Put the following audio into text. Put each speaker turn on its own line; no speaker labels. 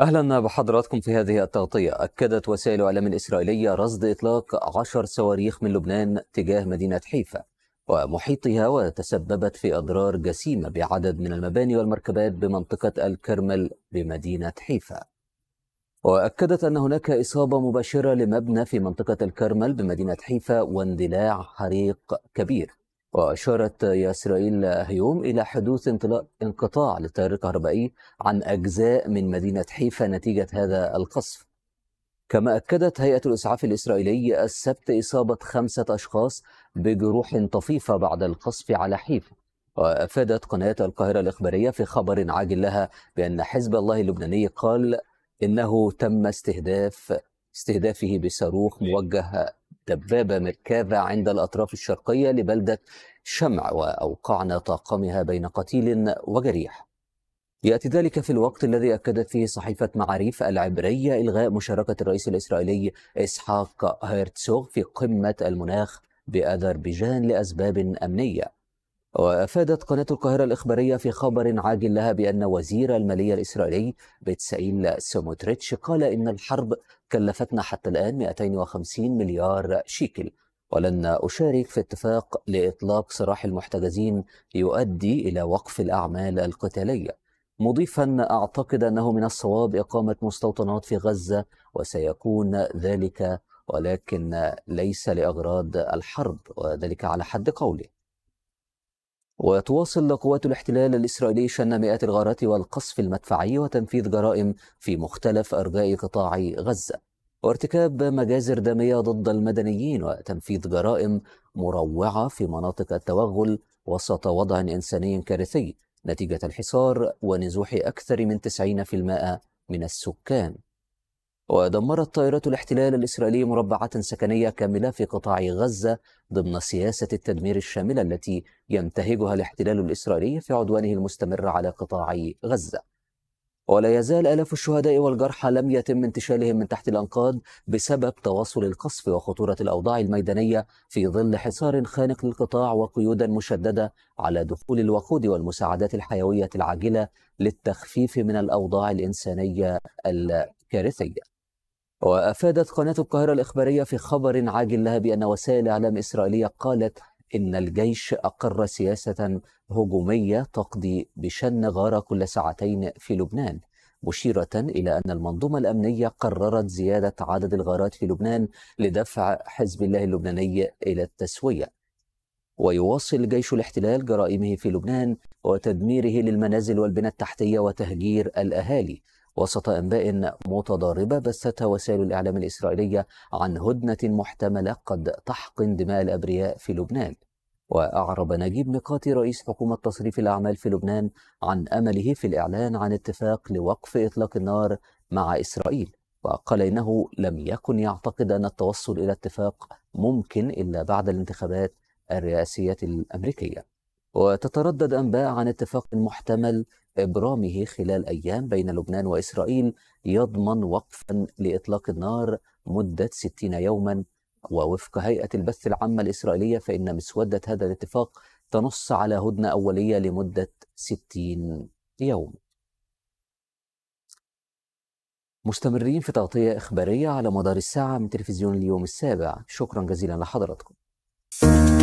أهلا بحضراتكم في هذه التغطية أكدت وسائل الإعلام الإسرائيلية رصد إطلاق عشر صواريخ من لبنان تجاه مدينة حيفا ومحيطها وتسببت في أضرار جسيمة بعدد من المباني والمركبات بمنطقة الكرمل بمدينة حيفا وأكدت أن هناك إصابة مباشرة لمبنى في منطقة الكرمل بمدينة حيفا واندلاع حريق كبير وأشارت ياسرائيل هيوم إلى حدوث انقطاع للتيار الكهربائي عن أجزاء من مدينة حيفا نتيجة هذا القصف كما أكدت هيئة الإسعاف الإسرائيلي السبت إصابة خمسة أشخاص بجروح طفيفة بعد القصف على حيفا وأفادت قناة القاهرة الإخبارية في خبر عاجل لها بأن حزب الله اللبناني قال إنه تم استهداف استهدافه بصاروخ إيه. موجه دبابة مركبة عند الأطراف الشرقية لبلدة شمع وأوقعنا طاقمها بين قتيل وجريح يأتي ذلك في الوقت الذي أكدت فيه صحيفة معاريف العبرية إلغاء مشاركة الرئيس الإسرائيلي إسحاق هيرتسوغ في قمة المناخ بأذربيجان لأسباب أمنية وأفادت قناة القاهرة الإخبارية في خبر عاجل لها بأن وزير المالية الإسرائيلي بيتسائيل سوموتريتش قال إن الحرب كلفتنا حتى الآن 250 مليار شيكل ولن أشارك في اتفاق لإطلاق سراح المحتجزين يؤدي إلى وقف الأعمال القتالية مضيفا أعتقد أنه من الصواب إقامة مستوطنات في غزة وسيكون ذلك ولكن ليس لأغراض الحرب وذلك على حد قوله وتواصل قوات الاحتلال الإسرائيلي شن مئات الغارات والقصف المدفعي وتنفيذ جرائم في مختلف أرجاء قطاع غزة وارتكاب مجازر دمية ضد المدنيين وتنفيذ جرائم مروعة في مناطق التوغل وسط وضع إنساني كارثي نتيجة الحصار ونزوح أكثر من 90% من السكان ودمرت طائرات الاحتلال الإسرائيلي مربعات سكنية كاملة في قطاع غزة ضمن سياسة التدمير الشاملة التي ينتهجها الاحتلال الإسرائيلي في عدوانه المستمر على قطاع غزة ولا يزال آلاف الشهداء والجرحى لم يتم انتشالهم من تحت الأنقاض بسبب تواصل القصف وخطورة الأوضاع الميدانية في ظل حصار خانق للقطاع وقيودا مشددة على دخول الوقود والمساعدات الحيوية العاجلة للتخفيف من الأوضاع الإنسانية الكارثية وأفادت قناة القاهرة الإخبارية في خبر عاجل لها بأن وسائل إعلام إسرائيلية قالت إن الجيش أقر سياسة هجومية تقضي بشن غارة كل ساعتين في لبنان مشيرة إلى أن المنظومة الأمنية قررت زيادة عدد الغارات في لبنان لدفع حزب الله اللبناني إلى التسوية ويواصل جيش الاحتلال جرائمه في لبنان وتدميره للمنازل والبنى التحتية وتهجير الأهالي وسط أنباء متضاربة بثتها وسائل الإعلام الإسرائيلية عن هدنة محتملة قد تحقن دماء الأبرياء في لبنان وأعرب نجيب ميقاتي رئيس حكومة تصريف الأعمال في لبنان عن أمله في الإعلان عن اتفاق لوقف إطلاق النار مع إسرائيل وقال إنه لم يكن يعتقد أن التوصل إلى اتفاق ممكن إلا بعد الانتخابات الرئاسية الأمريكية وتتردد أنباء عن اتفاق محتمل إبرامه خلال أيام بين لبنان وإسرائيل يضمن وقفا لإطلاق النار مدة 60 يوما ووفق هيئة البث العامة الإسرائيلية فإن مسودة هذا الاتفاق تنص على هدنة أولية لمدة 60 يوم مستمرين في تغطية إخبارية على مدار الساعة من تلفزيون اليوم السابع شكرا جزيلا لحضراتكم